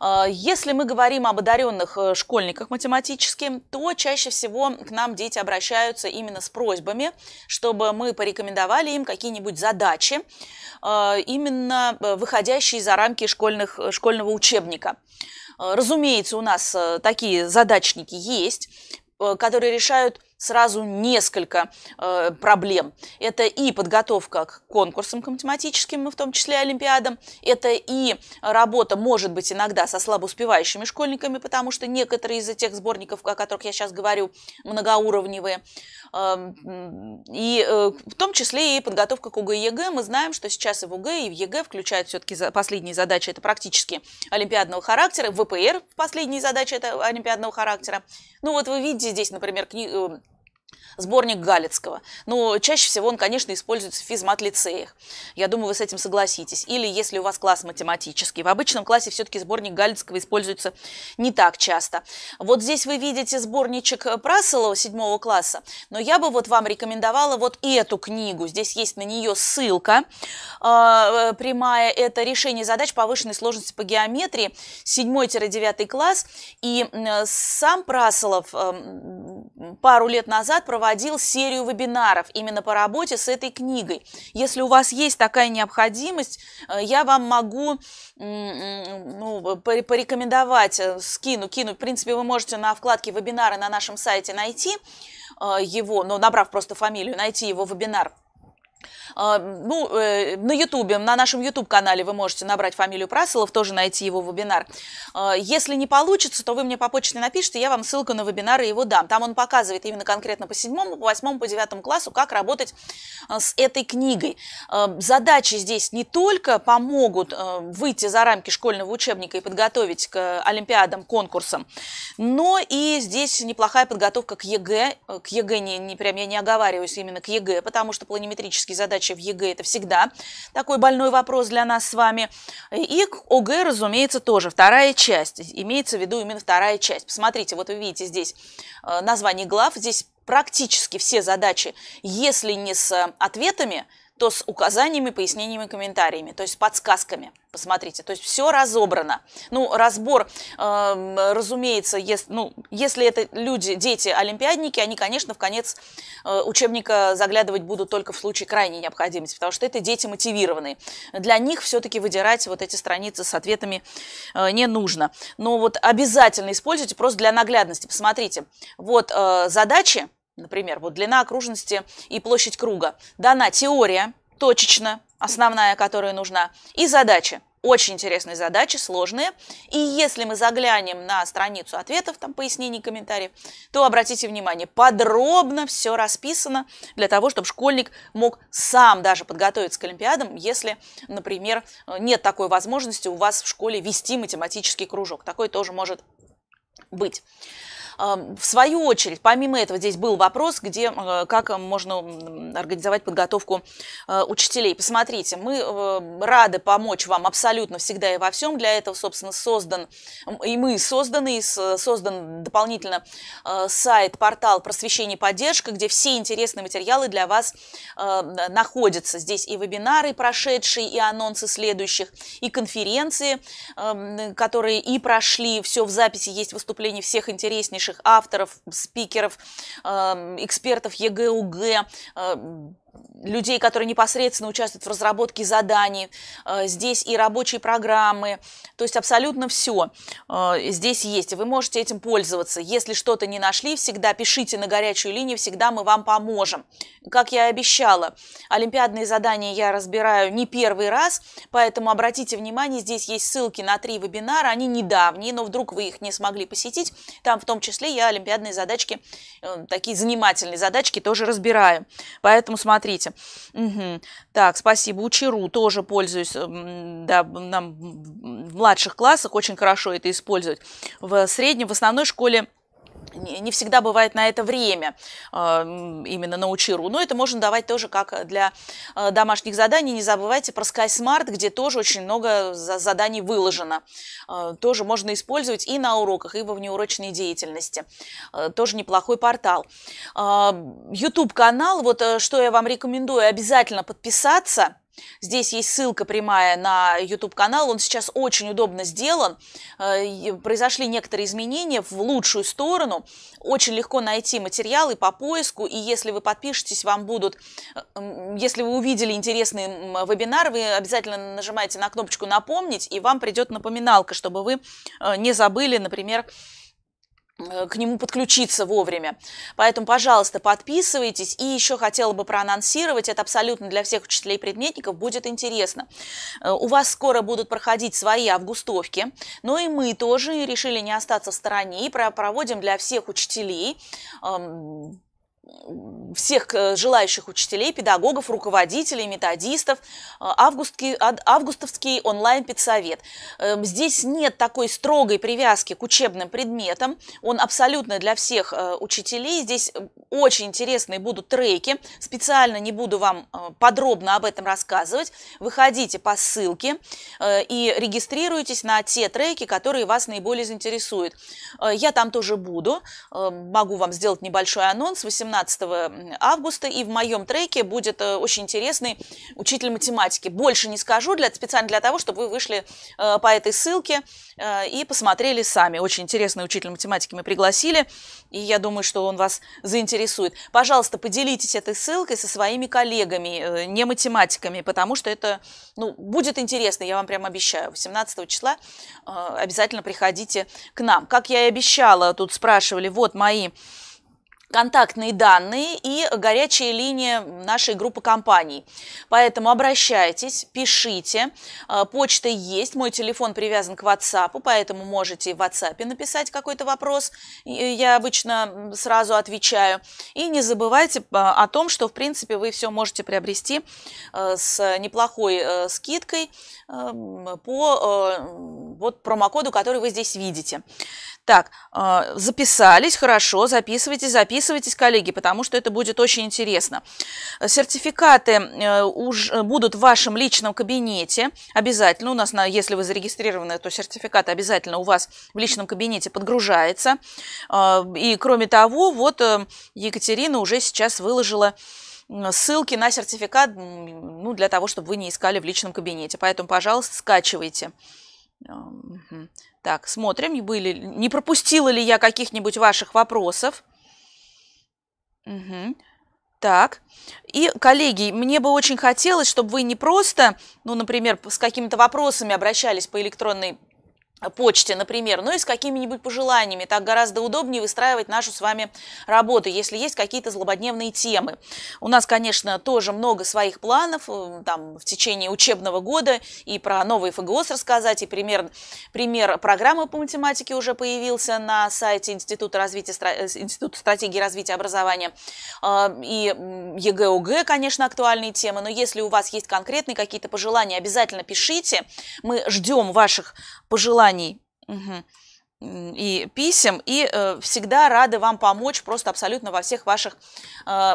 А, если мы говорим об одаренных э, школьниках математически, то чаще всего к нам дети обращаются именно с просьбами, чтобы мы порекомендовали им какие-нибудь задачи, э, именно э, выходящие за рамки школьных, школьного учебника. Разумеется, у нас такие задачники есть, которые решают сразу несколько э, проблем. Это и подготовка к конкурсам к математическим, ну, в том числе олимпиадам, это и работа, может быть, иногда со слабоуспевающими школьниками, потому что некоторые из тех сборников, о которых я сейчас говорю, многоуровневые, э, и э, в том числе и подготовка к УГЭ ЕГЭ. Мы знаем, что сейчас и в УГЭ, и в ЕГЭ включают все-таки последние задачи, это практически олимпиадного характера, В ВПР последние задачи это олимпиадного характера. Ну вот вы видите здесь, например, книгу э, Сборник Галицкого. Ну чаще всего он, конечно, используется в физмат-лицеях. Я думаю, вы с этим согласитесь. Или если у вас класс математический. В обычном классе все-таки сборник Галицкого используется не так часто. Вот здесь вы видите сборничек Прасолова 7 класса. Но я бы вот вам рекомендовала вот эту книгу. Здесь есть на нее ссылка а, э, прямая. Это решение задач повышенной сложности по геометрии 7-9 класс. И сам Прасолов э, эм, пару лет назад проводил серию вебинаров именно по работе с этой книгой. Если у вас есть такая необходимость, э, я вам могу ну, порекомендовать, э, скину, кину. В принципе, вы можете на вкладке вебинары на нашем сайте найти э, его, но ну, набрав просто фамилию, найти его вебинар а, ну, э, на Ютубе, на нашем Ютуб-канале вы можете набрать фамилию Прасолов, тоже найти его вебинар. А, если не получится, то вы мне по почте напишите, я вам ссылку на вебинар и его дам. Там он показывает именно конкретно по седьмому, по восьмому, по девятому классу, как работать а, с этой книгой. Задачи здесь не только помогут выйти за рамки школьного учебника и подготовить к олимпиадам, конкурсам, но и здесь неплохая подготовка к ЕГЭ. К ЕГЭ не, не прям я не оговариваюсь именно к ЕГЭ, потому что планиметрический математические задачи в ЕГЭ – это всегда такой больной вопрос для нас с вами. И к ОГЭ, разумеется, тоже вторая часть. Имеется в виду именно вторая часть. Посмотрите, вот вы видите здесь э, название глав, здесь практически все задачи, если не с э, ответами – то с указаниями, пояснениями, комментариями, то есть с подсказками. Посмотрите, то есть все разобрано. Ну, разбор, э, разумеется, если, ну, если это люди, дети, олимпиадники, они, конечно, в конец э, учебника заглядывать будут только в случае крайней необходимости, потому что это дети мотивированные. Для них все-таки выдирать вот эти страницы с ответами э, не нужно. Но вот обязательно используйте просто для наглядности. Посмотрите, вот э, задачи, например, вот длина окружности и площадь круга. Дана теория, точечно, основная, которая нужна, и задача. Очень интересные задачи, сложные. И если мы заглянем на страницу ответов, там пояснений, комментариев, то обратите внимание, подробно все расписано для того, чтобы школьник мог сам даже подготовиться к Олимпиадам, если, например, нет такой возможности у вас в школе вести математический кружок. Такой тоже может быть. В свою очередь, помимо этого, здесь был вопрос, где, э, как э, можно организовать подготовку э, учителей. Посмотрите, мы рады помочь вам абсолютно всегда и во всем. Для этого, собственно, создан, и мы созданы, и создан дополнительно сайт, портал «Просвещение и поддержка», где все интересные материалы для вас находятся. Здесь и вебинары прошедшие, и анонсы следующих, и конференции, эм, которые и прошли, все в записи, есть выступления всех интереснейших известнейших авторов, спикеров, эм, экспертов ЕГУГ людей, которые непосредственно участвуют в разработке заданий, э, здесь и рабочие программы, то есть абсолютно все э, здесь есть, и вы можете этим пользоваться. Если что-то не нашли, всегда пишите на горячую линию, всегда мы вам поможем. Как я и обещала, олимпиадные задания я разбираю не первый раз, поэтому обратите внимание, здесь есть ссылки на три вебинара, они недавние, но вдруг вы их не смогли посетить, там в том числе я олимпиадные задачки, э, такие занимательные задачки тоже разбираю. Поэтому смотрите смотрите. Угу. Так, спасибо. учиру тоже пользуюсь. Эм, да, нам в младших классах очень хорошо это использовать. В среднем, в основной школе не всегда бывает на это время а, именно на Учиру, но это можно давать тоже как э, для э, домашних заданий. Не забывайте про Sky Smart, где тоже очень много заданий выложено. А, тоже можно использовать и на уроках, и во внеурочной деятельности. А, тоже неплохой портал. YouTube-канал, вот э, что я вам рекомендую, обязательно подписаться – Здесь есть ссылка прямая на YouTube-канал. Он сейчас очень удобно сделан. Э, произошли некоторые изменения в лучшую сторону. Очень легко найти материалы по поиску. И если вы подпишетесь, вам будут... Э, если вы увидели интересный вебинар, вы обязательно нажимаете на кнопочку «Напомнить», и вам придет напоминалка, чтобы вы э, не забыли, например, Э, к нему подключиться вовремя. Поэтому, пожалуйста, подписывайтесь. И еще хотела бы проанонсировать, это абсолютно для всех учителей предметников будет интересно. Э, у вас скоро будут проходить свои августовки, но ну и мы тоже решили не остаться в стороне и проводим для всех учителей эм, всех э, желающих учителей, педагогов, руководителей, методистов, э, августский, августовский онлайн-педсовет. Эм, здесь нет такой строгой привязки к учебным предметам, он абсолютно для всех э, учителей. Здесь очень интересные будут треки, специально не буду вам подробно об этом рассказывать. Выходите по ссылке и регистрируйтесь на те треки, которые вас наиболее заинтересуют. Я там тоже буду, эм, могу вам сделать небольшой анонс, 18 17 августа, и в моем треке будет э, очень интересный учитель математики. Больше не скажу, для, специально для того, чтобы вы вышли э, по этой ссылке э, и посмотрели сами. Очень интересный учитель математики мы пригласили, и я думаю, что он вас заинтересует. Пожалуйста, поделитесь этой ссылкой со своими коллегами, не математиками, потому что это ну, будет интересно, я вам прям обещаю. 18 числа обязательно приходите к нам. Как я и обещала, тут спрашивали, вот мои контактные данные и горячая линия нашей группы компаний. Поэтому обращайтесь, пишите. А, почта есть, мой телефон привязан к WhatsApp, поэтому можете в WhatsApp написать какой-то вопрос. Я обычно сразу отвечаю. И не забывайте а, о том, что, в принципе, вы все можете приобрести а, с неплохой скидкой по вот промокоду, который вы здесь видите. Так, а, записались, хорошо, записывайтесь, записывайтесь, коллеги, потому что это будет очень интересно. Сертификаты э, уж э, будут в вашем личном кабинете обязательно. У нас, на, если вы зарегистрированы, то сертификаты обязательно у вас в личном кабинете подгружается. А, и кроме того, вот э, Екатерина уже сейчас выложила ссылки на сертификат ну, для того, чтобы вы не искали в личном кабинете. Поэтому, пожалуйста, скачивайте. Так, смотрим, были, не пропустила ли я каких-нибудь ваших вопросов. Угу. Так, и, коллеги, мне бы очень хотелось, чтобы вы не просто, ну, например, с какими-то вопросами обращались по электронной почте, например, ну и с какими-нибудь пожеланиями. Так гораздо удобнее выстраивать нашу с вами работу, если есть какие-то злободневные темы. У нас, конечно, тоже много своих планов э, там, в течение учебного года и про новый ФГОС рассказать, и пример, пример программы по математике уже появился на сайте Института, развития, э, Института стратегии развития образования. А, и егэ конечно, актуальные темы, но если у вас есть конкретные какие-то пожелания, обязательно пишите. Мы ждем ваших пожеланий うん、и писем, и э, всегда рады вам помочь просто абсолютно во всех ваших э,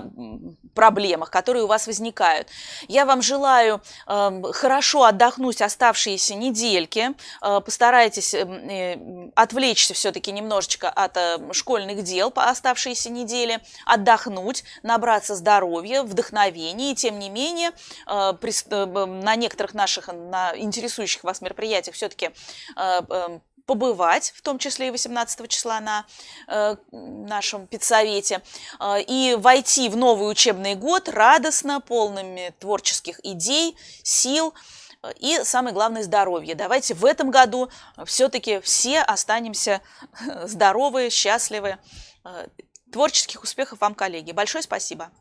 проблемах, которые у вас возникают. Я вам желаю э, хорошо отдохнуть оставшиеся недельки, э, постарайтесь эм, э, отвлечься все-таки немножечко от э, школьных дел по оставшиеся недели, отдохнуть, набраться здоровья, вдохновения, и тем не менее э, при, э, на некоторых наших на интересующих вас мероприятиях все-таки э, э, побывать, в том числе и 18 числа на э, нашем педсовете, э, и войти в новый учебный год радостно, полными творческих идей, сил э, и, самое главное, здоровья. Давайте в этом году э, все-таки все останемся э, здоровы, счастливы. Творческих успехов вам, коллеги. Большое спасибо.